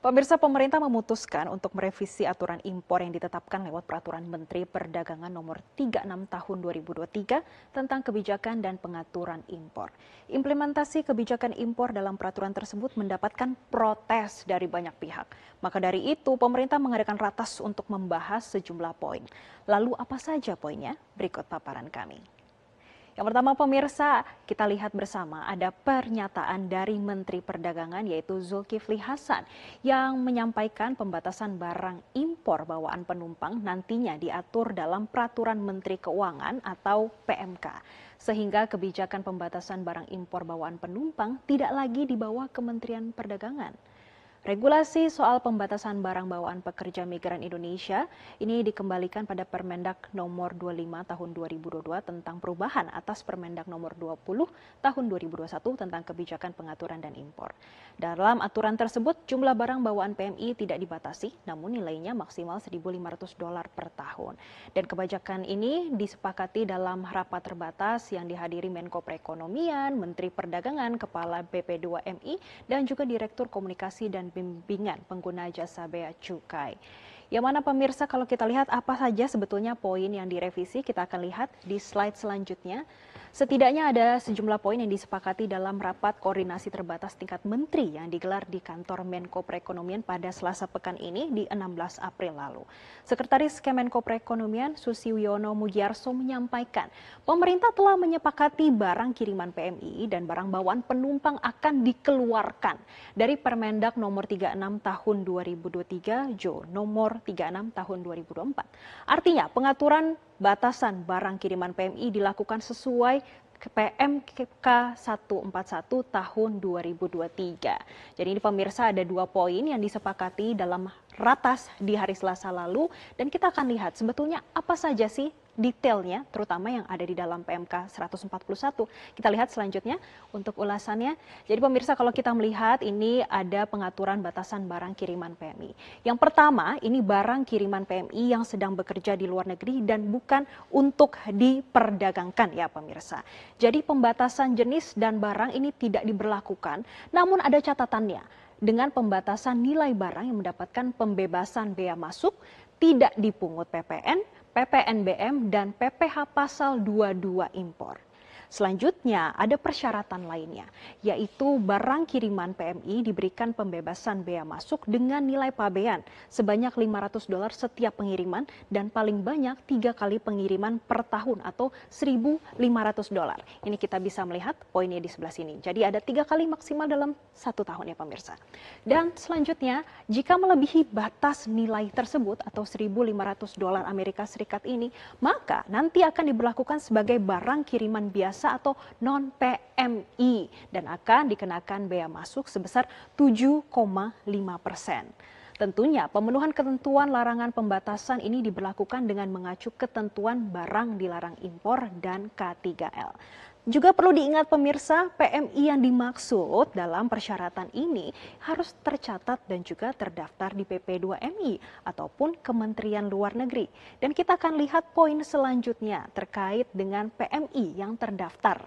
Pemirsa pemerintah memutuskan untuk merevisi aturan impor yang ditetapkan lewat peraturan Menteri Perdagangan nomor 36 tahun 2023 tentang kebijakan dan pengaturan impor. Implementasi kebijakan impor dalam peraturan tersebut mendapatkan protes dari banyak pihak. Maka dari itu pemerintah mengadakan ratas untuk membahas sejumlah poin. Lalu apa saja poinnya? Berikut paparan kami. Yang pertama pemirsa, kita lihat bersama ada pernyataan dari Menteri Perdagangan yaitu Zulkifli Hasan yang menyampaikan pembatasan barang impor bawaan penumpang nantinya diatur dalam Peraturan Menteri Keuangan atau PMK. Sehingga kebijakan pembatasan barang impor bawaan penumpang tidak lagi dibawa Kementerian Perdagangan. Regulasi soal pembatasan barang bawaan pekerja migran Indonesia ini dikembalikan pada Permendak Nomor 25 Tahun 2022 tentang perubahan atas Permendak Nomor 20 Tahun 2021 tentang kebijakan pengaturan dan impor. Dalam aturan tersebut, jumlah barang bawaan PMI tidak dibatasi, namun nilainya maksimal 1.500 dolar per tahun. Dan kebijakan ini disepakati dalam rapat terbatas yang dihadiri Menko Perekonomian, Menteri Perdagangan, Kepala BP2MI, dan juga Direktur Komunikasi dan bimbingan pengguna jasa bea cukai. Yang mana pemirsa kalau kita lihat apa saja sebetulnya poin yang direvisi kita akan lihat di slide selanjutnya. Setidaknya ada sejumlah poin yang disepakati dalam rapat koordinasi terbatas tingkat menteri yang digelar di kantor Menko Perekonomian pada Selasa pekan ini di 16 April lalu. Sekretaris Kemenko Perekonomian Susi Wiono Mugiarso menyampaikan, pemerintah telah menyepakati barang kiriman PMI dan barang bawaan penumpang akan dikeluarkan dari Permendak nomor 36 tahun 2023 Jo nomor 36 tahun 2024. Artinya, pengaturan batasan barang kiriman PMI dilakukan sesuai PMK 141 tahun 2023. Jadi ini pemirsa ada dua poin yang disepakati dalam ratas di hari Selasa lalu dan kita akan lihat sebetulnya apa saja sih detailnya, terutama yang ada di dalam PMK 141. Kita lihat selanjutnya untuk ulasannya. Jadi pemirsa kalau kita melihat ini ada pengaturan batasan barang kiriman PMI. Yang pertama ini barang kiriman PMI yang sedang bekerja di luar negeri dan bukan untuk diperdagangkan ya pemirsa. Jadi pembatasan jenis dan barang ini tidak diberlakukan, namun ada catatannya dengan pembatasan nilai barang yang mendapatkan pembebasan bea masuk, tidak dipungut PPN, ppnbm dan pph pasal dua puluh dua impor Selanjutnya ada persyaratan lainnya, yaitu barang kiriman PMI diberikan pembebasan bea masuk dengan nilai pabean sebanyak 500 dolar setiap pengiriman dan paling banyak tiga kali pengiriman per tahun atau 1.500 dolar. Ini kita bisa melihat poinnya di sebelah sini. Jadi ada tiga kali maksimal dalam satu tahun ya pemirsa. Dan selanjutnya, jika melebihi batas nilai tersebut atau 1.500 dolar Amerika Serikat ini, maka nanti akan diberlakukan sebagai barang kiriman biasa biasa atau non PMI dan akan dikenakan bea masuk sebesar 7,5 persen Tentunya pemenuhan ketentuan larangan pembatasan ini diberlakukan dengan mengacu ketentuan barang dilarang impor dan K3L. Juga perlu diingat pemirsa, PMI yang dimaksud dalam persyaratan ini harus tercatat dan juga terdaftar di PP2MI ataupun Kementerian Luar Negeri. Dan kita akan lihat poin selanjutnya terkait dengan PMI yang terdaftar.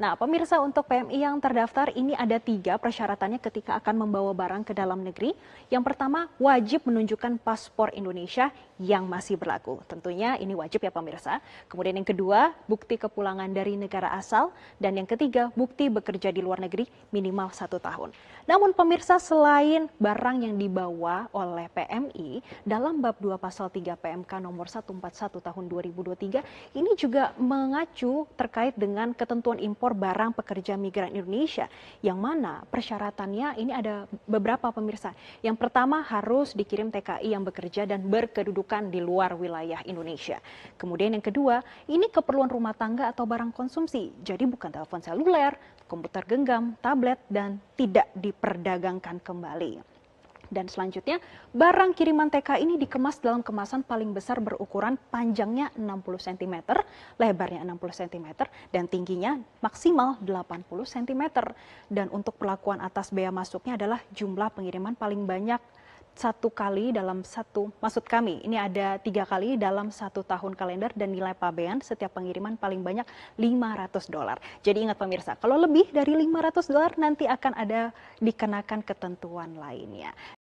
Nah, pemirsa untuk PMI yang terdaftar ini ada tiga persyaratannya ketika akan membawa barang ke dalam negeri. Yang pertama, wajib menunjukkan paspor Indonesia yang masih berlaku. Tentunya ini wajib ya pemirsa. Kemudian yang kedua, bukti kepulangan dari negara asal. Dan yang ketiga, bukti bekerja di luar negeri minimal satu tahun. Namun pemirsa, selain barang yang dibawa oleh PMI, dalam bab 2 pasal 3 PMK nomor 141 tahun 2023, ini juga mengacu terkait dengan ketentuan impor ekspor barang pekerja migran Indonesia yang mana persyaratannya ini ada beberapa pemirsa. Yang pertama harus dikirim TKI yang bekerja dan berkedudukan di luar wilayah Indonesia. Kemudian yang kedua, ini keperluan rumah tangga atau barang konsumsi. Jadi bukan telepon seluler, komputer genggam, tablet dan tidak diperdagangkan kembali. Dan selanjutnya, barang kiriman TK ini dikemas dalam kemasan paling besar berukuran panjangnya 60 cm, lebarnya 60 cm, dan tingginya maksimal 80 cm. Dan untuk perlakuan atas bea masuknya adalah jumlah pengiriman paling banyak satu kali dalam satu, maksud kami ini ada tiga kali dalam satu tahun kalender dan nilai pabean setiap pengiriman paling banyak 500 dolar. Jadi ingat pemirsa, kalau lebih dari 500 dolar nanti akan ada dikenakan ketentuan lainnya.